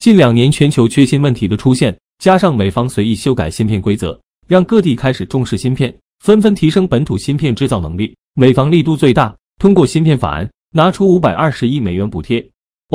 近两年全球缺芯问题的出现，加上美方随意修改芯片规则，让各地开始重视芯片，纷纷提升本土芯片制造能力。美方力度最大，通过芯片法案，拿出五百二十亿美元补贴；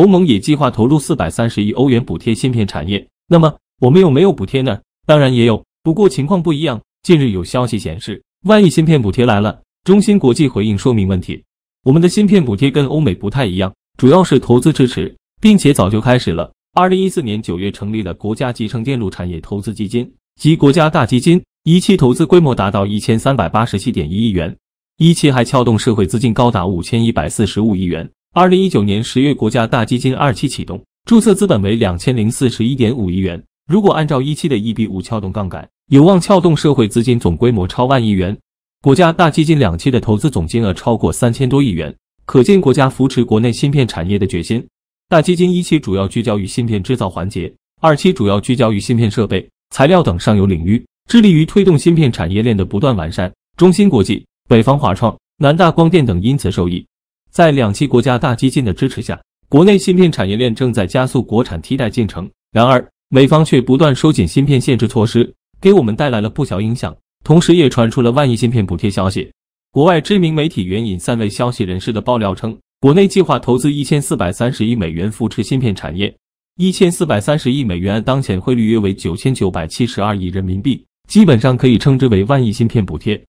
欧盟也计划投入四百三十亿欧元补贴芯片产业。那么我们有没有补贴呢？当然也有，不过情况不一样。近日有消息显示万亿芯片补贴来了，中芯国际回应说明问题：我们的芯片补贴跟欧美不太一样，主要是投资支持，并且早就开始了。二零一四年九月成立了国家集成电路产业投资基金及国家大基金一期投资规模达到一千三百八十七点一亿元，一期还撬动社会资金高达五千一百四十五亿元。二零一九年十月，国家大基金二期启动，注册资本为两千零四十一点五亿元。如果按照一期的一比五撬动杠杆，有望撬动社会资金总规模超万亿元。国家大基金两期的投资总金额超过三千多亿元，可见国家扶持国内芯片产业的决心。大基金一期主要聚焦于芯片制造环节，二期主要聚焦于芯片设备、材料等上游领域，致力于推动芯片产业链的不断完善。中芯国际、北方华创、南大光电等因此受益。在两期国家大基金的支持下，国内芯片产业链正在加速国产替代进程。然而，美方却不断收紧芯片限制措施，给我们带来了不小影响。同时，也传出了万亿芯片补贴消息。国外知名媒体援引三位消息人士的爆料称。国内计划投资一千四百三十亿美元扶持芯片产业，一千四百三十亿美元当前汇率约为九千九百七十二亿人民币，基本上可以称之为万亿芯片补贴。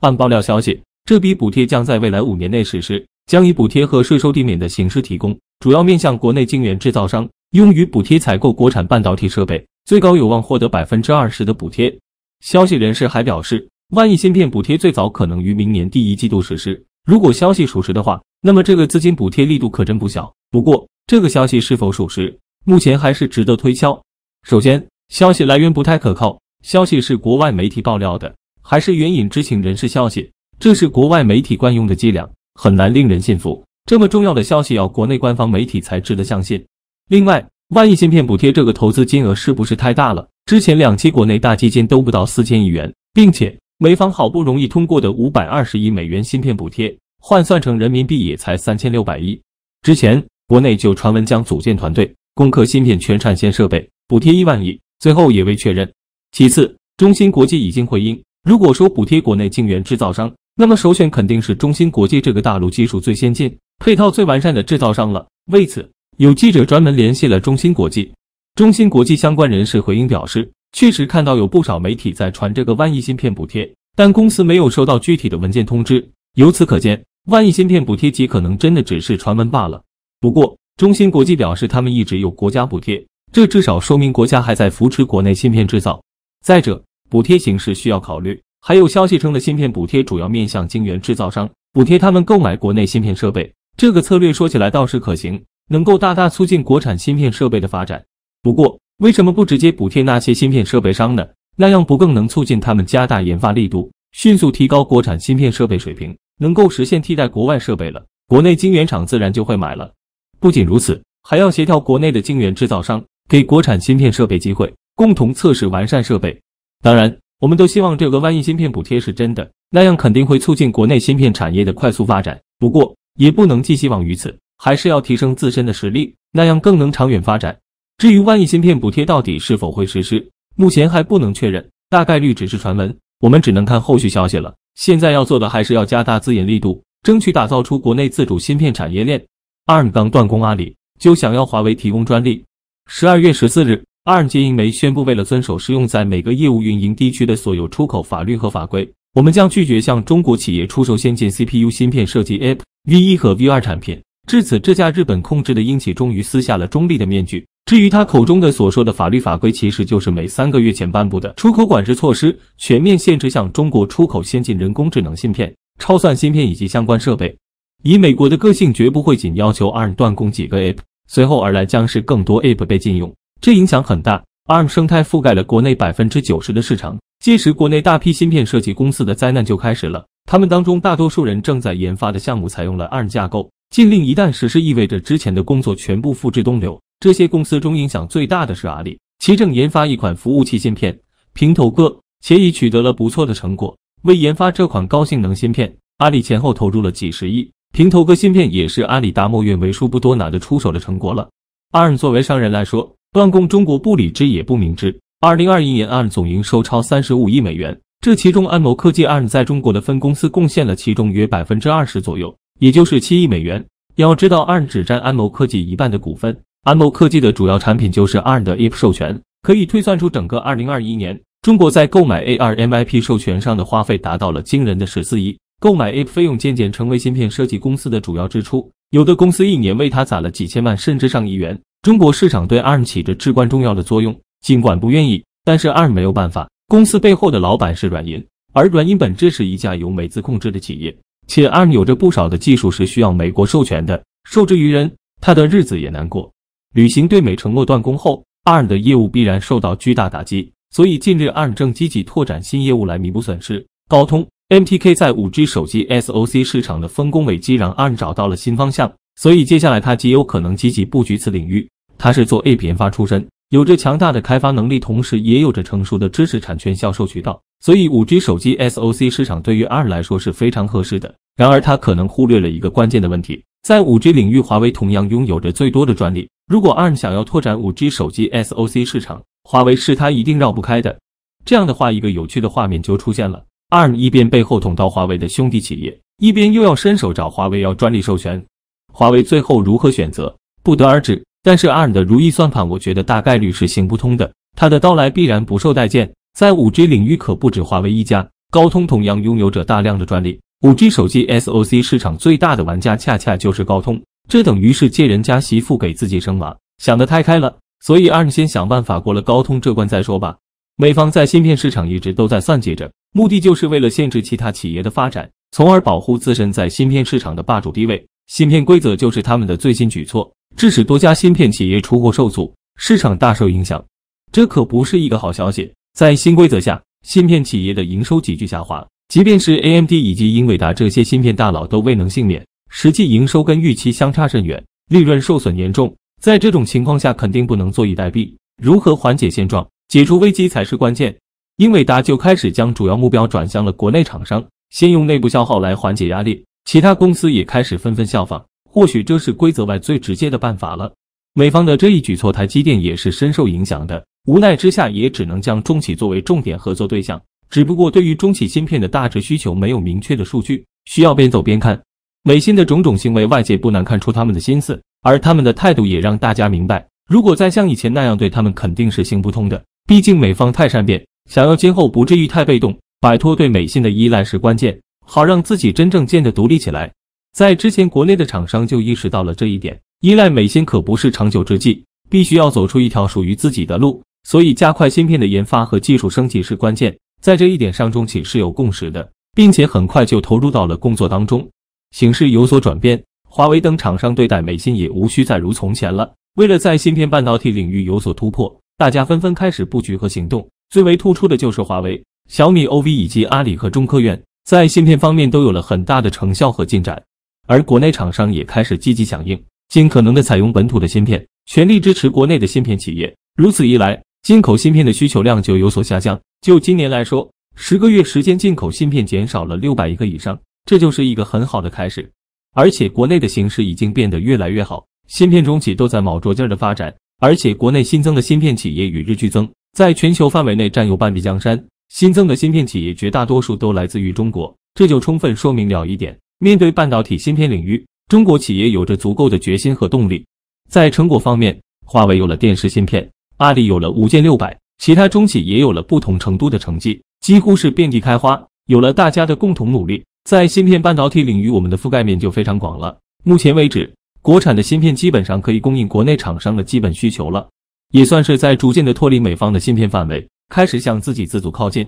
按爆料消息，这笔补贴将在未来五年内实施，将以补贴和税收抵免的形式提供，主要面向国内晶圆制造商，用于补贴采购国产半导体设备，最高有望获得百分之二十的补贴。消息人士还表示，万亿芯片补贴最早可能于明年第一季度实施。如果消息属实的话。那么这个资金补贴力度可真不小，不过这个消息是否属实，目前还是值得推敲。首先，消息来源不太可靠，消息是国外媒体爆料的，还是援引知情人士消息？这是国外媒体惯用的伎俩，很难令人信服。这么重要的消息，要国内官方媒体才值得相信。另外，万亿芯片补贴这个投资金额是不是太大了？之前两期国内大基金都不到四千亿元，并且美方好不容易通过的五百二十亿美元芯片补贴。换算成人民币也才三千六百亿。之前国内就传闻将组建团队攻克芯片全产线设备，补贴一万亿，最后也未确认。其次，中芯国际已经回应，如果说补贴国内晶圆制造商，那么首选肯定是中芯国际这个大陆技术最先进、配套最完善的制造商了。为此，有记者专门联系了中芯国际，中芯国际相关人士回应表示，确实看到有不少媒体在传这个万亿芯片补贴，但公司没有收到具体的文件通知。由此可见，万亿芯片补贴极可能真的只是传闻罢了。不过，中芯国际表示他们一直有国家补贴，这至少说明国家还在扶持国内芯片制造。再者，补贴形式需要考虑。还有消息称，的芯片补贴主要面向晶圆制造商，补贴他们购买国内芯片设备。这个策略说起来倒是可行，能够大大促进国产芯片设备的发展。不过，为什么不直接补贴那些芯片设备商呢？那样不更能促进他们加大研发力度，迅速提高国产芯片设备水平？能够实现替代国外设备了，国内晶圆厂自然就会买了。不仅如此，还要协调国内的晶圆制造商给国产芯片设备机会，共同测试完善设备。当然，我们都希望这个万亿芯片补贴是真的，那样肯定会促进国内芯片产业的快速发展。不过，也不能寄希望于此，还是要提升自身的实力，那样更能长远发展。至于万亿芯片补贴到底是否会实施，目前还不能确认，大概率只是传闻。我们只能看后续消息了。现在要做的还是要加大自研力度，争取打造出国内自主芯片产业链。ARM 刚断供阿里，就想要华为提供专利。十二月十四日，ARM 经营媒宣布，为了遵守适用在每个业务运营地区的所有出口法律和法规，我们将拒绝向中国企业出售先进 CPU 芯片设计 APV 一和 V 二产品。至此，这家日本控制的英企终于撕下了中立的面具。至于他口中的所说的法律法规，其实就是每三个月前颁布的出口管制措施，全面限制向中国出口先进人工智能芯片、超算芯片以及相关设备。以美国的个性，绝不会仅要求 ARM 断供几个 a p p 随后而来将是更多 a p 被禁用，这影响很大。ARM 生态覆盖了国内百分之九十的市场，届时国内大批芯片设计公司的灾难就开始了。他们当中大多数人正在研发的项目采用了 ARM 架构，禁令一旦实施，意味着之前的工作全部付之东流。这些公司中影响最大的是阿里，其正研发一款服务器芯片“平头哥”，且已取得了不错的成果。为研发这款高性能芯片，阿里前后投入了几十亿。平头哥芯片也是阿里达摩院为数不多拿得出手的成果了。ARM 作为商人来说，断供中国不理智也不明智。二零二一年，ARM 总营收超三十五亿美元，这其中安谋科技 ARM 在中国的分公司贡献了其中约百分之二十左右，也就是七亿美元。要知道，ARM 只占安谋科技一半的股份。安谋科技的主要产品就是 ARM 的 IP 授权，可以推算出整个2021年，中国在购买 ARM IP 授权上的花费达到了惊人的十四亿。购买 IP 费用渐渐成为芯片设计公司的主要支出，有的公司一年为它攒了几千万甚至上亿元。中国市场对 ARM 起着至关重要的作用，尽管不愿意，但是 ARM 没有办法。公司背后的老板是软银，而软银本质是一家由美资控制的企业，且 ARM 有着不少的技术是需要美国授权的，受制于人，他的日子也难过。履行对美承诺断供后，ARM 的业务必然受到巨大打击，所以近日 ARM 正积极拓展新业务来弥补损失。高通 MTK 在 5G 手机 SOC 市场的丰功伟绩让 ARM 找到了新方向，所以接下来它极有可能积极布局此领域。它是做 A 研发出身，有着强大的开发能力，同时也有着成熟的知识产权销售渠道。所以，5G 手机 SOC 市场对于 ARM 来说是非常合适的。然而，它可能忽略了一个关键的问题：在 5G 领域，华为同样拥有着最多的专利。如果 ARM 想要拓展 5G 手机 SOC 市场，华为是它一定绕不开的。这样的话，一个有趣的画面就出现了：ARM 一边背后捅刀华为的兄弟企业，一边又要伸手找华为要专利授权。华为最后如何选择，不得而知。但是 ARM 的如意算盘，我觉得大概率是行不通的。它的到来必然不受待见。在五 G 领域可不止华为一家，高通同样拥有着大量的专利。五 G 手机 SOC 市场最大的玩家恰恰就是高通，这等于是借人家媳妇给自己生娃，想的太开了。所以，二，人先想办法过了高通这关再说吧。美方在芯片市场一直都在算计着，目的就是为了限制其他企业的发展，从而保护自身在芯片市场的霸主地位。芯片规则就是他们的最新举措，致使多家芯片企业出货受阻，市场大受影响。这可不是一个好消息。在新规则下，芯片企业的营收急剧下滑，即便是 AMD 以及英伟达这些芯片大佬都未能幸免，实际营收跟预期相差甚远，利润受损严重。在这种情况下，肯定不能坐以待毙，如何缓解现状、解除危机才是关键。英伟达就开始将主要目标转向了国内厂商，先用内部消耗来缓解压力，其他公司也开始纷纷效仿，或许这是规则外最直接的办法了。美方的这一举措，台积电也是深受影响的。无奈之下，也只能将中企作为重点合作对象。只不过对于中企芯片的大致需求，没有明确的数据，需要边走边看。美芯的种种行为，外界不难看出他们的心思，而他们的态度也让大家明白，如果再像以前那样对他们，肯定是行不通的。毕竟美方太善变，想要今后不至于太被动，摆脱对美芯的依赖是关键，好让自己真正建得独立起来。在之前，国内的厂商就意识到了这一点，依赖美芯可不是长久之计，必须要走出一条属于自己的路。所以，加快芯片的研发和技术升级是关键，在这一点上，中企是有共识的，并且很快就投入到了工作当中。形势有所转变，华为等厂商对待美芯也无需再如从前了。为了在芯片半导体领域有所突破，大家纷纷开始布局和行动。最为突出的就是华为、小米、OV 以及阿里和中科院，在芯片方面都有了很大的成效和进展。而国内厂商也开始积极响应，尽可能的采用本土的芯片，全力支持国内的芯片企业。如此一来，进口芯片的需求量就有所下降。就今年来说，十个月时间，进口芯片减少了六百亿个以上，这就是一个很好的开始。而且国内的形势已经变得越来越好，芯片中企都在卯着劲儿的发展，而且国内新增的芯片企业与日俱增，在全球范围内占有半壁江山。新增的芯片企业绝大多数都来自于中国，这就充分说明了一点：面对半导体芯片领域，中国企业有着足够的决心和动力。在成果方面，华为有了电视芯片。阿里有了五剑六百，其他中企也有了不同程度的成绩，几乎是遍地开花。有了大家的共同努力，在芯片半导体领域，我们的覆盖面就非常广了。目前为止，国产的芯片基本上可以供应国内厂商的基本需求了，也算是在逐渐的脱离美方的芯片范围，开始向自给自足靠近。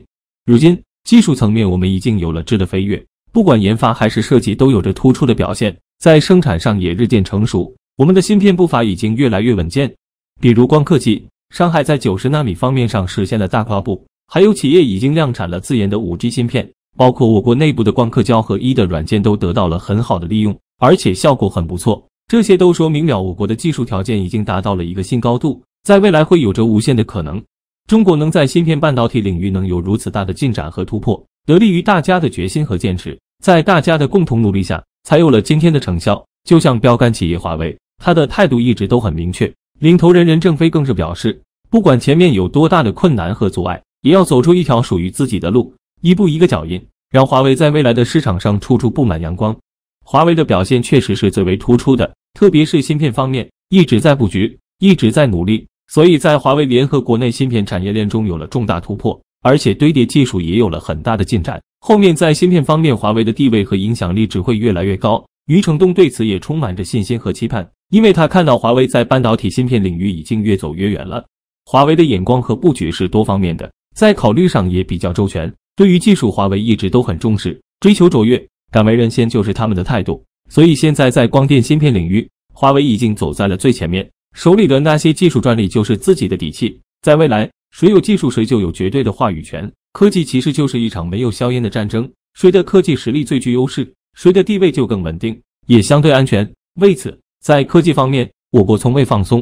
如今，技术层面我们已经有了质的飞跃，不管研发还是设计都有着突出的表现，在生产上也日渐成熟。我们的芯片步伐已经越来越稳健，比如光刻机。上海在九十纳米方面上实现了大跨步，还有企业已经量产了自研的五 G 芯片，包括我国内部的光刻胶和一的软件都得到了很好的利用，而且效果很不错。这些都说明了我国的技术条件已经达到了一个新高度，在未来会有着无限的可能。中国能在芯片半导体领域能有如此大的进展和突破，得力于大家的决心和坚持，在大家的共同努力下，才有了今天的成效。就像标杆企业华为，它的态度一直都很明确。领头人任正非更是表示，不管前面有多大的困难和阻碍，也要走出一条属于自己的路，一步一个脚印，让华为在未来的市场上处处布满阳光。华为的表现确实是最为突出的，特别是芯片方面，一直在布局，一直在努力，所以在华为联合国内芯片产业链中有了重大突破，而且堆叠技术也有了很大的进展。后面在芯片方面，华为的地位和影响力只会越来越高。余承东对此也充满着信心和期盼。因为他看到华为在半导体芯片领域已经越走越远了。华为的眼光和布局是多方面的，在考虑上也比较周全。对于技术，华为一直都很重视，追求卓越、敢为人先就是他们的态度。所以现在在光电芯片领域，华为已经走在了最前面，手里的那些技术专利就是自己的底气。在未来，谁有技术，谁就有绝对的话语权。科技其实就是一场没有硝烟的战争，谁的科技实力最具优势，谁的地位就更稳定，也相对安全。为此。在科技方面，我国从未放松。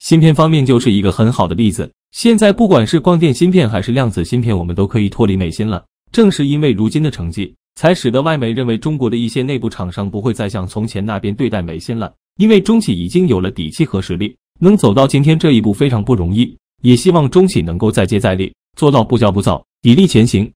芯片方面就是一个很好的例子。现在不管是光电芯片还是量子芯片，我们都可以脱离美芯了。正是因为如今的成绩，才使得外媒认为中国的一些内部厂商不会再像从前那边对待美芯了。因为中企已经有了底气和实力，能走到今天这一步非常不容易。也希望中企能够再接再厉，做到不骄不躁，砥砺前行。